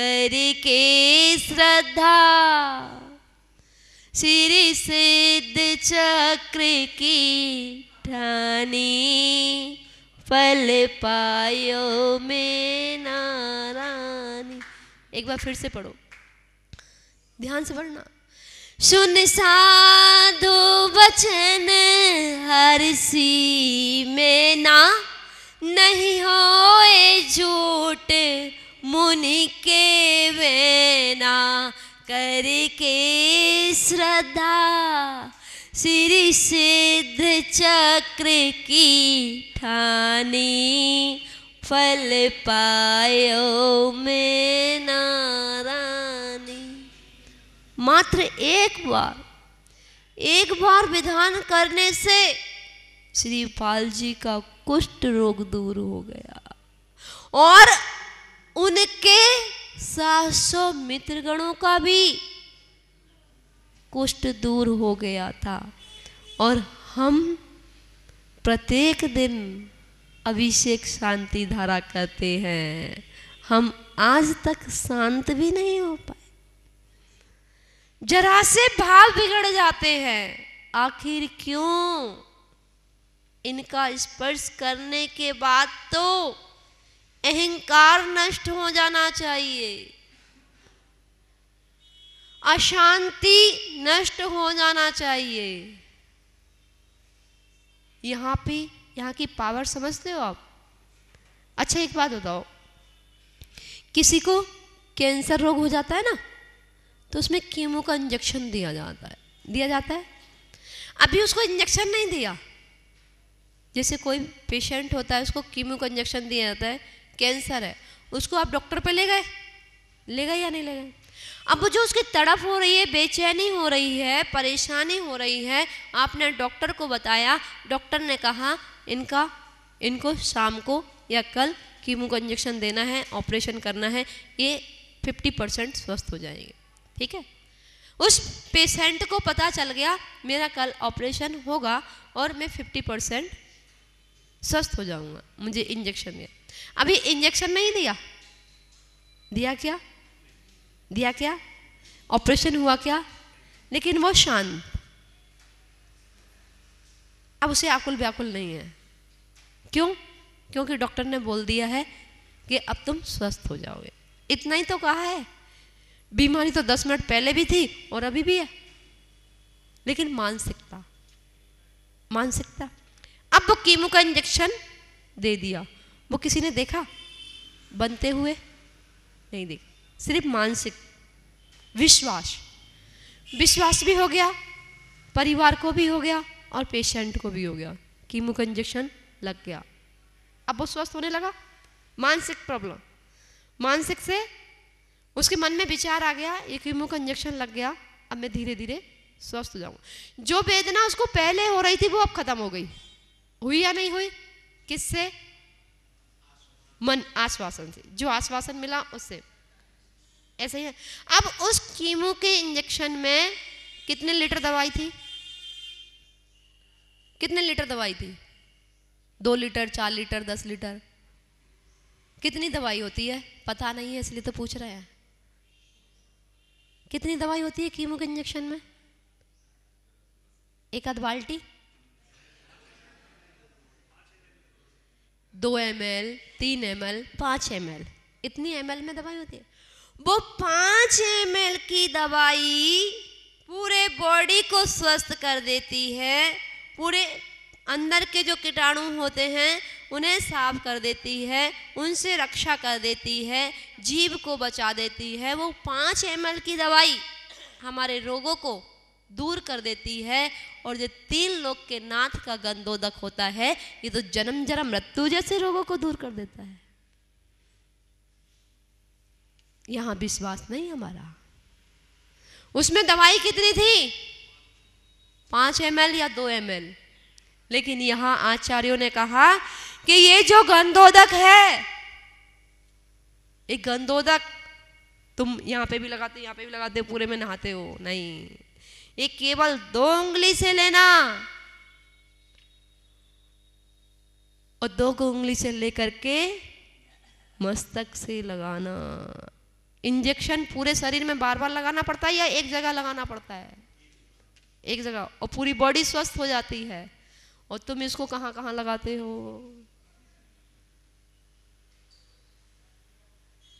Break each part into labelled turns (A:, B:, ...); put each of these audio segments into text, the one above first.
A: करके श्रद्धा श्री सिद्ध चक्र की ठानी फल पायो में नारानी एक बार फिर से पढ़ो ध्यान से पढ़ना सुन साधु वचन हर सी में ना नहीं होए झूठ मुनि के वेना करके श्रद्धा श्री सिद्ध चक्र की ठानी फल पायो में नारानी मात्र एक बार एक बार विधान करने से श्रीपाल जी का कुष्ठ रोग दूर हो गया और उनके सौ मित्रगणों का भी कुष्ठ दूर हो गया था और हम प्रत्येक दिन अभिषेक शांति धारा करते हैं हम आज तक शांत भी नहीं हो पाए जरा से भाव बिगड़ जाते हैं आखिर क्यों इनका स्पर्श करने के बाद तो अहंकार नष्ट हो जाना चाहिए अशांति नष्ट हो जाना चाहिए यहाँ पे यहाँ की पावर समझते हो आप अच्छा एक बात बताओ किसी को कैंसर रोग हो जाता है ना तो उसमें कीमो का इंजेक्शन दिया जाता है दिया जाता है अभी उसको इंजेक्शन नहीं दिया जैसे कोई पेशेंट होता है उसको कीमो का इंजेक्शन दिया जाता है कैंसर है उसको आप डॉक्टर पे ले गए ले गए या नहीं ले गए अब जो उसकी तड़प हो रही है बेचैनी हो रही है परेशानी हो रही है आपने डॉक्टर को बताया डॉक्टर ने कहा इनका इनको शाम को या कल कीमो को इंजेक्शन देना है ऑपरेशन करना है ये 50 परसेंट स्वस्थ हो जाएंगे ठीक है उस पेशेंट को पता चल गया मेरा कल ऑपरेशन होगा और मैं 50 परसेंट स्वस्थ हो जाऊंगा मुझे इंजेक्शन दिया अभी इंजेक्शन नहीं दिया दिया क्या दिया क्या ऑपरेशन हुआ क्या लेकिन वो शांत अब उसे आकुल व्याकुल नहीं है क्यों क्योंकि डॉक्टर ने बोल दिया है कि अब तुम स्वस्थ हो जाओगे इतना ही तो कहा है बीमारी तो दस मिनट पहले भी थी और अभी भी है लेकिन मानसिकता मानसिकता अब वो कीमो का इंजेक्शन दे दिया वो किसी ने देखा बनते हुए नहीं देखा सिर्फ मानसिक विश्वास विश्वास भी हो गया परिवार को भी हो गया और पेशेंट को भी हो गया कीमो इंजेक्शन लग गया अब वो स्वस्थ होने लगा मानसिक प्रॉब्लम मानसिक से उसके मन में विचार आ गया ये कीमो का इंजेक्शन लग गया अब मैं धीरे धीरे स्वस्थ हो जाऊंगा जो वेदना उसको पहले हो रही थी वो अब खत्म हो गई हुई या नहीं हुई किससे मन आश्वासन से जो आश्वासन मिला उससे ऐसे ही है अब उस कीमो के इंजेक्शन में कितने लीटर दवाई थी कितने लीटर दवाई थी दो लीटर चार लीटर दस लीटर कितनी दवाई होती है पता नहीं है इसलिए तो पूछ रहे हैं कितनी दवाई होती है कीमो के इंजेक्शन में एक आध बाल्टी दो एम एल तीन एम एल पाँच एम एल इतनी एम एल में दवाई होती है वो पाँच एम एल की दवाई पूरे बॉडी को स्वस्थ कर देती है पूरे अंदर के जो कीटाणु होते हैं उन्हें साफ कर देती है उनसे रक्षा कर देती है जीव को बचा देती है वो पाँच एम की दवाई हमारे रोगों को दूर कर देती है और जो तीन लोग के नाथ का गंदोदक होता है ये तो जन्म जरा मृत्यु जैसे रोगों को दूर कर देता है यहां विश्वास नहीं हमारा उसमें दवाई कितनी थी पांच एम या दो एम लेकिन यहां आचार्यों ने कहा कि ये जो गंधोदक है ये गंधोदक तुम यहां पे भी लगाते यहां पे भी लगाते पूरे में नहाते हो नहीं ये केवल दो उंगली से लेना और दो को उंगली से लेकर के मस्तक से लगाना इंजेक्शन पूरे शरीर में बार बार लगाना पड़ता है या एक जगह लगाना पड़ता है एक जगह और पूरी बॉडी स्वस्थ हो जाती है और तुम इसको कहाँ कहाँ लगाते हो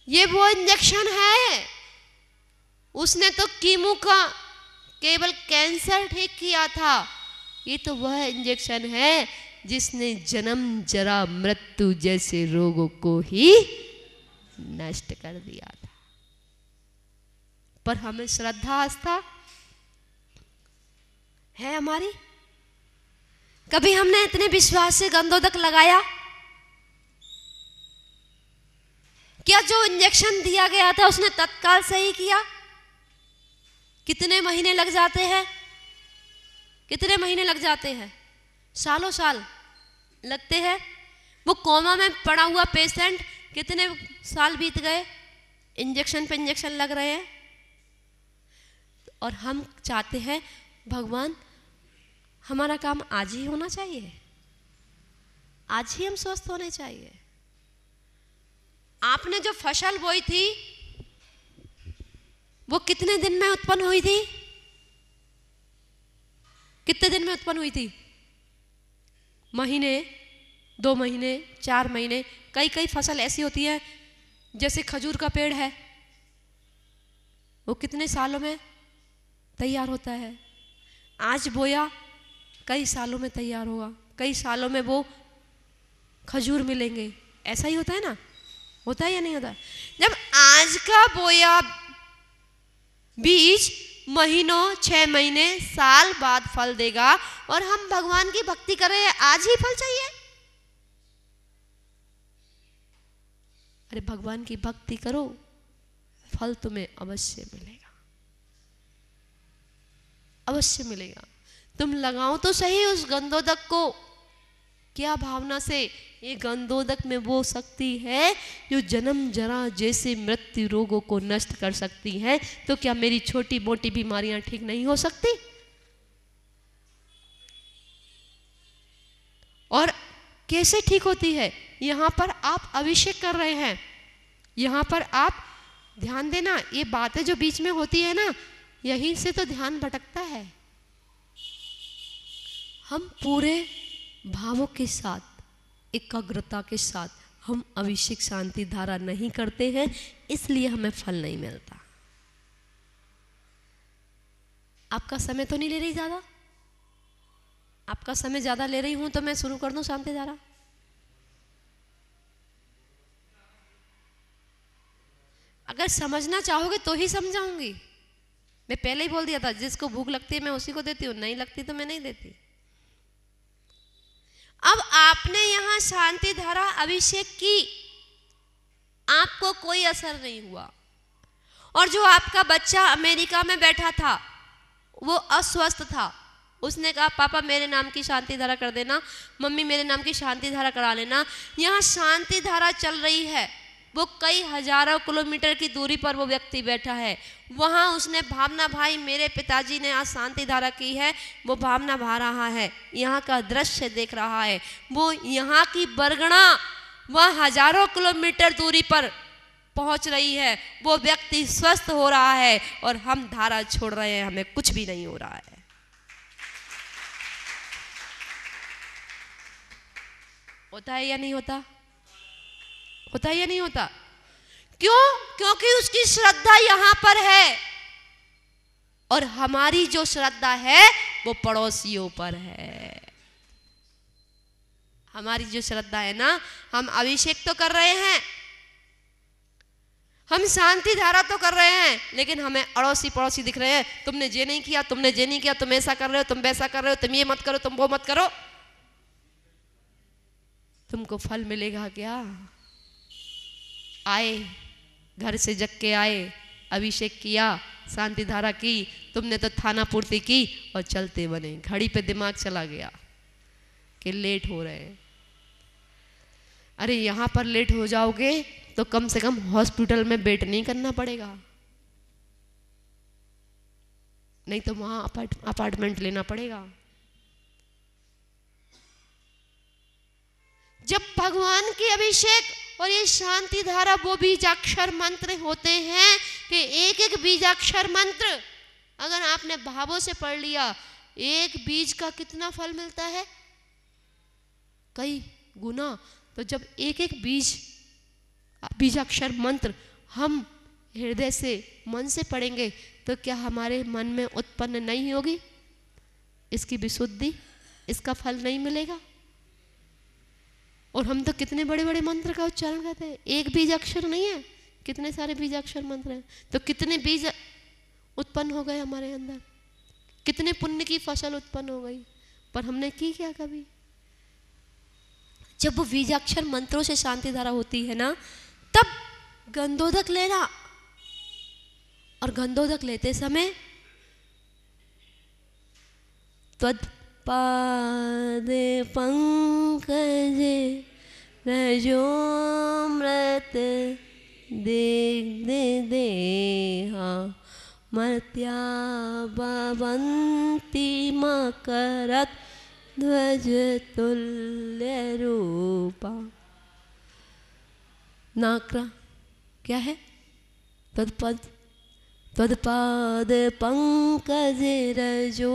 A: ये वो इंजेक्शन है उसने तो कीमू का केवल कैंसर ठीक किया था ये तो वह इंजेक्शन है जिसने जन्म जरा मृत्यु जैसे रोगों को ही नष्ट कर दिया था पर हमें श्रद्धा आस्था है हमारी कभी हमने इतने विश्वास से गंधोदक लगाया क्या जो इंजेक्शन दिया गया था उसने तत्काल सही किया कितने महीने लग जाते हैं कितने महीने लग जाते हैं सालों साल लगते हैं वो कोमा में पड़ा हुआ पेशेंट कितने साल बीत गए इंजेक्शन पे इंजेक्शन लग रहे हैं और हम चाहते हैं भगवान हमारा काम आज ही होना चाहिए आज ही हम स्वस्थ होने चाहिए आपने जो फसल बोई थी वो कितने दिन में उत्पन्न हुई थी कितने दिन में उत्पन्न हुई थी महीने दो महीने चार महीने कई कई फसल ऐसी होती है जैसे खजूर का पेड़ है वो कितने सालों में तैयार होता है आज बोया कई सालों में तैयार होगा कई सालों में वो खजूर मिलेंगे ऐसा ही होता है ना होता है या नहीं होता जब आज का बोया बीज महीनों छह महीने साल बाद फल देगा और हम भगवान की भक्ति कर रहे हैं आज ही फल चाहिए अरे भगवान की भक्ति करो फल तुम्हें अवश्य मिलेगा अवश्य मिलेगा तुम लगाओ तो सही उस गंधोदक को क्या भावना से ये गंधोदक में वो शक्ति है जो जन्म जरा जैसे मृत्यु रोगों को नष्ट कर सकती है तो क्या मेरी छोटी मोटी बीमारियां ठीक नहीं हो सकती और कैसे ठीक होती है यहां पर आप अभिषेक कर रहे हैं यहां पर आप ध्यान देना ये बातें जो बीच में होती है ना यहीं से तो ध्यान भटकता है हम पूरे भावों के साथ एकाग्रता के साथ हम अभिषेक शांति धारा नहीं करते हैं इसलिए हमें फल नहीं मिलता आपका समय तो नहीं ले रही ज़्यादा आपका समय ज़्यादा ले रही हूं तो मैं शुरू कर दू शांति धारा अगर समझना चाहोगे तो ही समझाऊंगी मैं पहले ही बोल दिया था जिसको भूख लगती है मैं उसी को देती हूँ नहीं लगती तो मैं नहीं देती अब आपने यहां शांति धारा अभिषेक की आपको कोई असर नहीं हुआ और जो आपका बच्चा अमेरिका में बैठा था वो अस्वस्थ था उसने कहा पापा मेरे नाम की शांति धारा कर देना मम्मी मेरे नाम की शांति धारा करा लेना यहाँ शांति धारा चल रही है वो कई हजारों किलोमीटर की दूरी पर वो व्यक्ति बैठा है वहाँ उसने भावना भाई मेरे पिताजी ने आज शांति धारा की है वो भावना भा रहा है यहाँ का दृश्य देख रहा है वो यहाँ की बरगणा वह हजारों किलोमीटर दूरी पर पहुंच रही है वो व्यक्ति स्वस्थ हो रहा है और हम धारा छोड़ रहे हैं हमें कुछ भी नहीं हो रहा है होता है या नहीं होता होता या नहीं होता क्यों क्योंकि उसकी श्रद्धा यहां पर है और हमारी जो श्रद्धा है वो पड़ोसियों पर है हमारी जो श्रद्धा है ना हम अभिषेक तो कर रहे हैं हम शांति धारा तो कर रहे हैं लेकिन हमें अड़ोसी पड़ोसी दिख रहे हैं तुमने ये नहीं किया तुमने ये नहीं किया तुम ऐसा कर रहे हो तुम वैसा कर रहे हो तुम ये मत करो तुम वो मत करो तुमको फल मिलेगा क्या आए घर से जग के आए अभिषेक किया शांति धारा की तुमने तो थाना पूर्ति की और चलते बने घड़ी पे दिमाग चला गया कि लेट हो रहे हैं अरे यहाँ पर लेट हो जाओगे तो कम से कम हॉस्पिटल में वेट नहीं करना पड़ेगा नहीं तो वहां अपार्ट, अपार्टमेंट लेना पड़ेगा जब भगवान की अभिषेक और ये शांति धारा वो बीजाक्षर मंत्र होते हैं कि एक एक बीजाक्षर मंत्र अगर आपने भावों से पढ़ लिया एक बीज का कितना फल मिलता है कई गुना तो जब एक एक बीज बीजाक्षर मंत्र हम हृदय से मन से पढ़ेंगे तो क्या हमारे मन में उत्पन्न नहीं होगी इसकी विशुद्धि इसका फल नहीं मिलेगा और हम तो कितने बड़े बड़े मंत्र का उच्चारण करते हैं एक बीज अक्षर नहीं है कितने सारे बीज अक्षर मंत्र हैं तो कितने बीज उत्पन्न हो गए हमारे अंदर कितने पुण्य की फसल उत्पन्न हो गई पर हमने की क्या कभी जब वो बीजाक्षर मंत्रों से शांति धारा होती है ना तब गंधोधक लेना और गंधोधक लेते समय तद पाद पंकज रजोमृत देहा मर्त्या ध्वज तुल्य रूपा नाकरा क्या है तत्पद तत्पाद पंकज रजो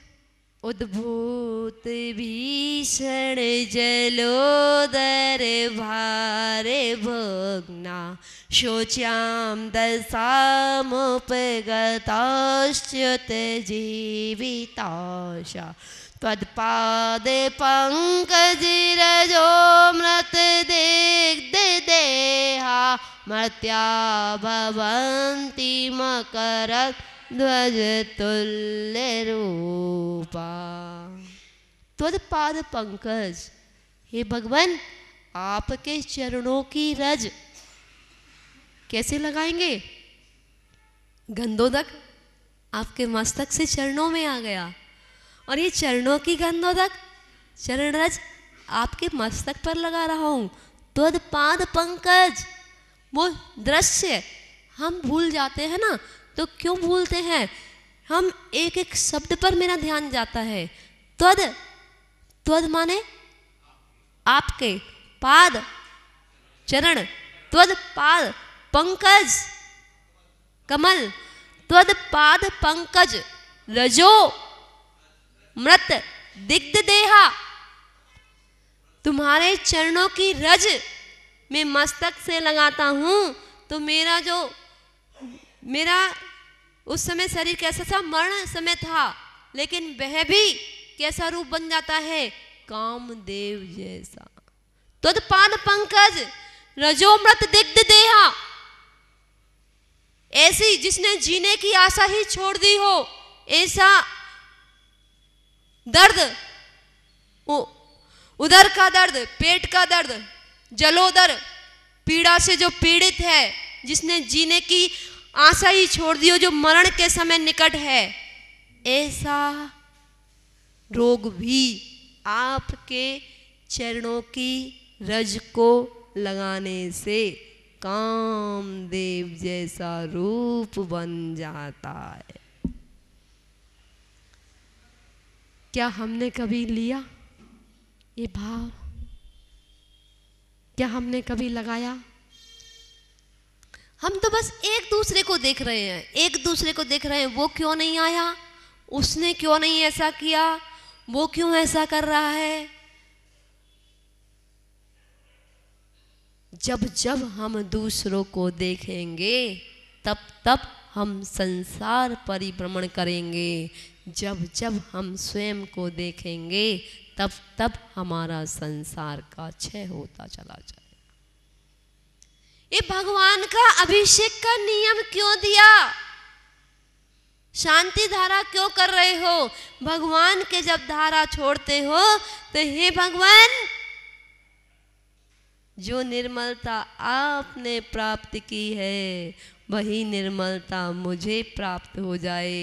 A: उद्भूत भीषण जलोदर भारे भोग्ना शोच्यां मृत त्वत्पादपङ्कजिरजो मृतदेग्धदेहा मर्त्या भवन्ति मकरत् ध्वजतुल्यरूपा त्वदपाद पंकज हे भगवान आपके चरणों की रज कैसे लगाएंगे गंधोदक आपके मस्तक से चरणों में आ गया और ये चरणों की गंधोदक चरण रज आपके मस्तक पर लगा रहा हूं त्वद पाद पंकज वो दृश्य हम भूल जाते हैं ना तो क्यों भूलते हैं हम एक एक शब्द पर मेरा ध्यान जाता है त्वद त्वद माने आपके पाद चरण त्वद पाद पंकज कमल त्वद पाद पंकज रजो मृत दिग्ध देहा तुम्हारे चरणों की रज मैं मस्तक से लगाता हूं तो मेरा जो मेरा उस समय शरीर कैसा था मरण समय था लेकिन वह भी कैसा रूप बन जाता है कामदेव जैसा तद पान पंकज रजोमृत दिग्ध देहा ऐसी जिसने जीने की आशा ही छोड़ दी हो ऐसा दर्द उधर का दर्द पेट का दर्द जलोदर पीड़ा से जो पीड़ित है जिसने जीने की आशा ही छोड़ दियो जो मरण के समय निकट है ऐसा रोग भी आपके चरणों की रज को लगाने से कामदेव जैसा रूप बन जाता है क्या हमने कभी लिया ये भाव क्या हमने कभी लगाया हम तो बस एक दूसरे को देख रहे हैं एक दूसरे को देख रहे हैं वो क्यों नहीं आया उसने क्यों नहीं ऐसा किया वो क्यों ऐसा कर रहा है जब जब हम दूसरों को देखेंगे तब तब हम संसार परिभ्रमण करेंगे जब जब हम स्वयं को देखेंगे तब तब हमारा संसार का क्षय होता चला जाए ये भगवान का अभिषेक का नियम क्यों दिया शांति धारा क्यों कर रहे हो भगवान के जब धारा छोड़ते हो तो हे भगवान जो निर्मलता आपने प्राप्त की है वही निर्मलता मुझे प्राप्त हो जाए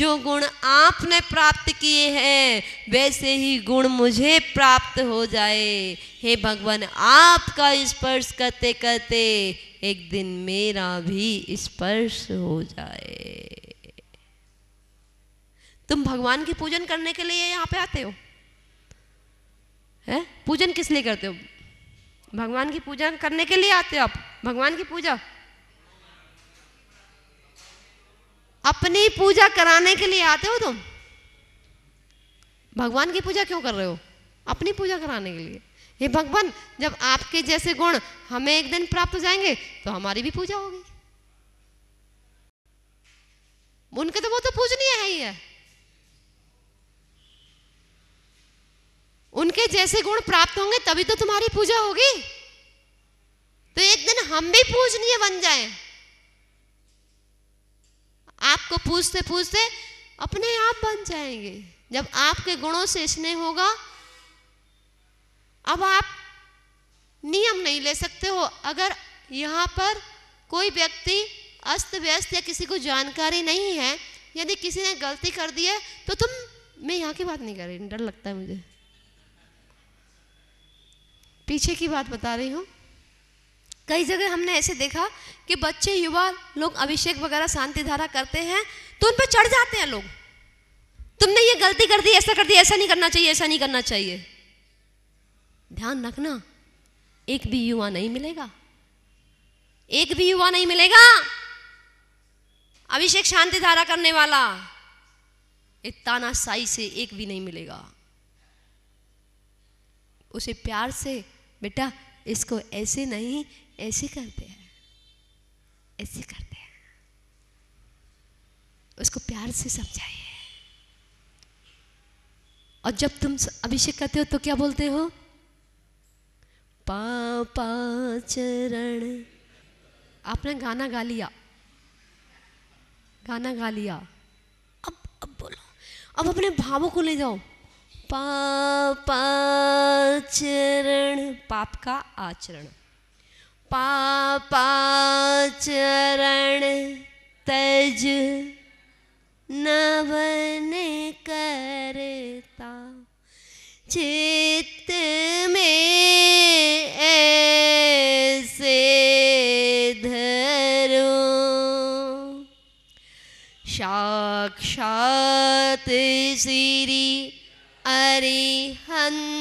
A: जो गुण आपने प्राप्त किए हैं वैसे ही गुण मुझे प्राप्त हो जाए हे भगवान आपका स्पर्श करते करते एक दिन मेरा भी स्पर्श हो जाए तुम भगवान की पूजन करने के लिए यहाँ पे आते हो है पूजन किस लिए करते हो भगवान की पूजन करने के लिए आते हो आप भगवान की पूजा अपनी पूजा कराने के लिए आते हो तुम भगवान की पूजा क्यों कर रहे हो अपनी पूजा कराने के लिए हे भगवान जब आपके जैसे गुण हमें एक दिन प्राप्त हो जाएंगे तो हमारी भी पूजा होगी उनके तो वो तो पूजनीय है ही है उनके जैसे गुण प्राप्त होंगे तभी तो तुम्हारी पूजा होगी तो एक दिन हम भी पूजनीय बन जाएं आपको पूछते पूछते अपने आप बन जाएंगे जब आपके गुणों से स्नेह होगा अब आप नियम नहीं ले सकते हो अगर यहाँ पर कोई व्यक्ति अस्त व्यस्त या किसी को जानकारी नहीं है यदि किसी ने गलती कर दी है तो तुम मैं यहाँ की बात नहीं कर रही डर लगता है मुझे पीछे की बात बता रही हूँ कई जगह हमने ऐसे देखा कि बच्चे युवा लोग अभिषेक वगैरह शांति धारा करते हैं तो उन पर चढ़ जाते हैं लोग तुमने ये गलती कर दी ऐसा कर दिया ऐसा नहीं करना चाहिए ऐसा नहीं करना चाहिए ध्यान रखना एक भी युवा नहीं मिलेगा एक भी युवा नहीं मिलेगा अभिषेक शांति धारा करने वाला साई से एक भी नहीं मिलेगा उसे प्यार से बेटा इसको ऐसे नहीं ऐसे करते हैं ऐसे करते हैं उसको प्यार से समझाइए और जब तुम अभिषेक करते हो तो क्या बोलते हो पापा चरण आपने गाना गा लिया गाना गा लिया अब अब बोलो अब अपने भावों को ले जाओ पापा चरण पाप का आचरण पापाचरण तज नवन करता चित में ऐसे धरो साक्षात श्री अरिहंत